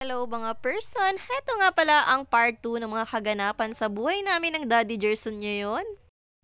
Hello mga person! Heto nga pala ang part 2 ng mga kaganapan sa buhay namin ng Daddy Jerson ngayon.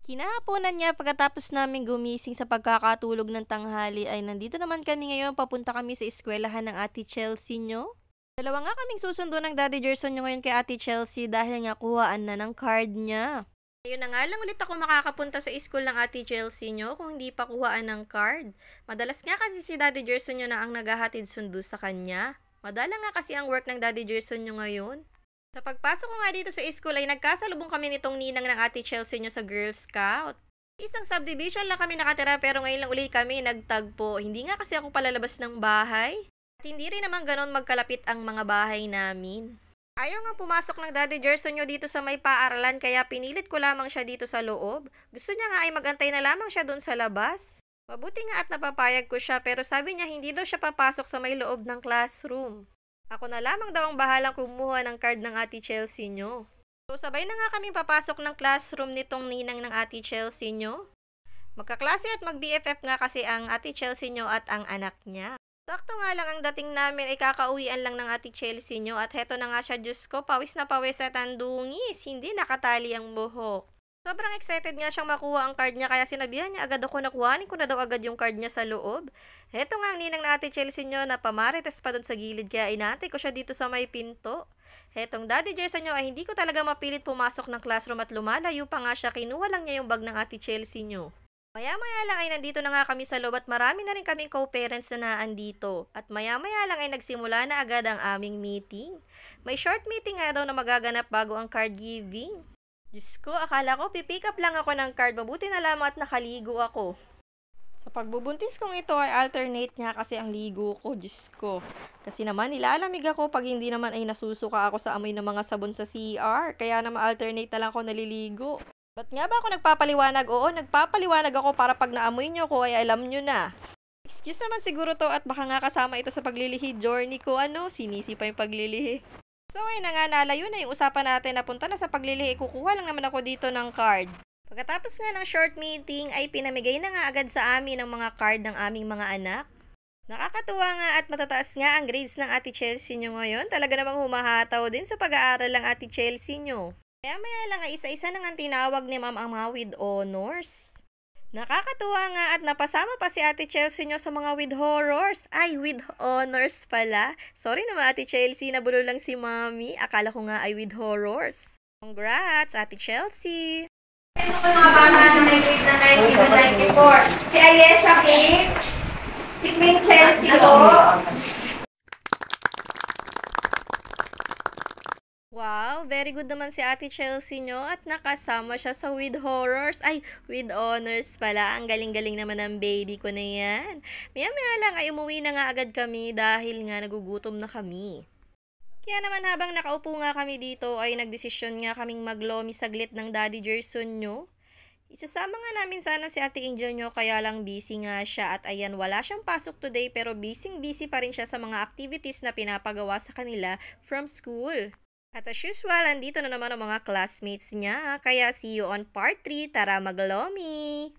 Kinahaponan niya pagkatapos namin gumising sa pagkakatulog ng tanghali ay nandito naman kami ngayon papunta kami sa eskwelahan ng Ate Chelsea nyo. Dalawa nga kaming susundo ng Daddy Jerson nyo ngayon kay Ate Chelsea dahil nga kuhaan na ng card niya. Ngayon na nga lang ulit ako makakapunta sa school ng Ate Chelsea nyo kung hindi pa kuhaan ng card. Madalas nga kasi si Daddy Jerson nyo na ang naghahatid sundo sa kanya. Madala nga kasi ang work ng Daddy Jerson nyo ngayon. Sa pagpasok ko nga dito sa school ay nagkasalubong kami nitong ninang ng ate Chelsea nyo sa Girl Scout. Isang subdivision lang kami nakatira pero ngayon lang ulit kami nagtagpo. Hindi nga kasi ako palalabas ng bahay. At hindi rin naman ganon magkalapit ang mga bahay namin. Ayaw nga pumasok ng Daddy Jerson nyo dito sa may paaralan kaya pinilit ko lamang siya dito sa loob. Gusto niya nga ay magantay na lamang siya doon sa labas. Mabuti nga at napapayag ko siya pero sabi niya hindi daw siya papasok sa may loob ng classroom. Ako na lamang daw ang bahalang kumuha ng card ng ati Chelsea nyo. So sabay na nga kaming papasok ng classroom nitong ninang ng ati Chelsea nyo. Magkaklase at mag-BFF nga kasi ang ati Chelsea nyo at ang anak niya. Sakto nga lang ang dating namin ay kakauwian lang ng ati Chelsea nyo at heto na nga siya Diyos ko, pawis na pawis at ang dungis, hindi nakatali ang buhok. Sobrang excited nga siyang makuha ang card niya kaya sinabihan niya agad ako nakuhanin ko na daw agad yung card niya sa loob. Heto nga ang ninang natin Chelsea nyo na pamarites pa doon sa gilid kaya inate ko siya dito sa may pinto. Hetong daddy Jerson nyo ay hindi ko talaga mapilit pumasok ng classroom at lumalayo pa nga siya kinuha lang niya yung bag ng ate Chelsea nyo. Maya-maya lang ay nandito na nga kami sa loob at marami na rin kaming co-parents na naan dito. At maya-maya lang ay nagsimula na agad ang aming meeting. May short meeting nga daw na magaganap bago ang card giving. Diyos ko, akala ko pipick up lang ako ng card. Mabuti na lamang at nakaligo ako. Sa pagbubuntis kong ito ay alternate nga kasi ang ligo ko. Diyos ko. Kasi naman nilalamig ako pag hindi naman ay nasusuka ako sa amoy ng mga sabon sa CR. Kaya naman alternate na lang ako naliligo. Ba't nga ba ako nagpapaliwanag? Oo, nagpapaliwanag ako para pag naamoy nyo ko ay alam nyo na. Excuse naman siguro to at baka nga kasama ito sa paglilihi journey ko. Ano? Sinisi pa yung paglilihi. So ayun na nga, nalayo na yung usapan natin. na punta na sa paglilihi. Kukuha lang naman ako dito ng card. Pagkatapos nga ng short meeting ay pinamigay na nga agad sa amin ang mga card ng aming mga anak. Nakakatuwa nga at matataas nga ang grades ng Ate Chelsea nyo ngayon. Talaga namang humahataw din sa pag-aaral ng Ate Chelsea nyo. Kaya maya lang isa-isa nang tinawag ni ma'am ang mga with honors. Nakakatuwa nga at napasama pa si Ate Chelsea nyo sa mga with horrors. Ay, with honors pala. Sorry naman Ate Chelsea, nabulo lang si Mommy. Akala ko nga ay with horrors. Congrats, Ate Chelsea! Ito ko mga bata na may grade na 1994. Si Ayesha Kate, si Queen Chelsea ko, oh. Very good naman si Ate Chelsea nyo at nakasama siya sa With Horrors. Ay, With Honors pala. Ang galing-galing naman ng baby ko na yan. Maya-maya lang ay umuwi na nga agad kami dahil nga nagugutom na kami. Kaya naman habang nakaupo nga kami dito ay nagdesisyon nga kaming maglomi saglit ng Daddy Jerson nyo. Isasama nga namin sana si Ate Angel nyo kaya lang busy nga siya at ayan wala siyang pasok today pero busy busy pa rin siya sa mga activities na pinapagawa sa kanila from school. At as usual, andito na naman ang mga classmates niya. Kaya see you on part 3. Tara maglomi!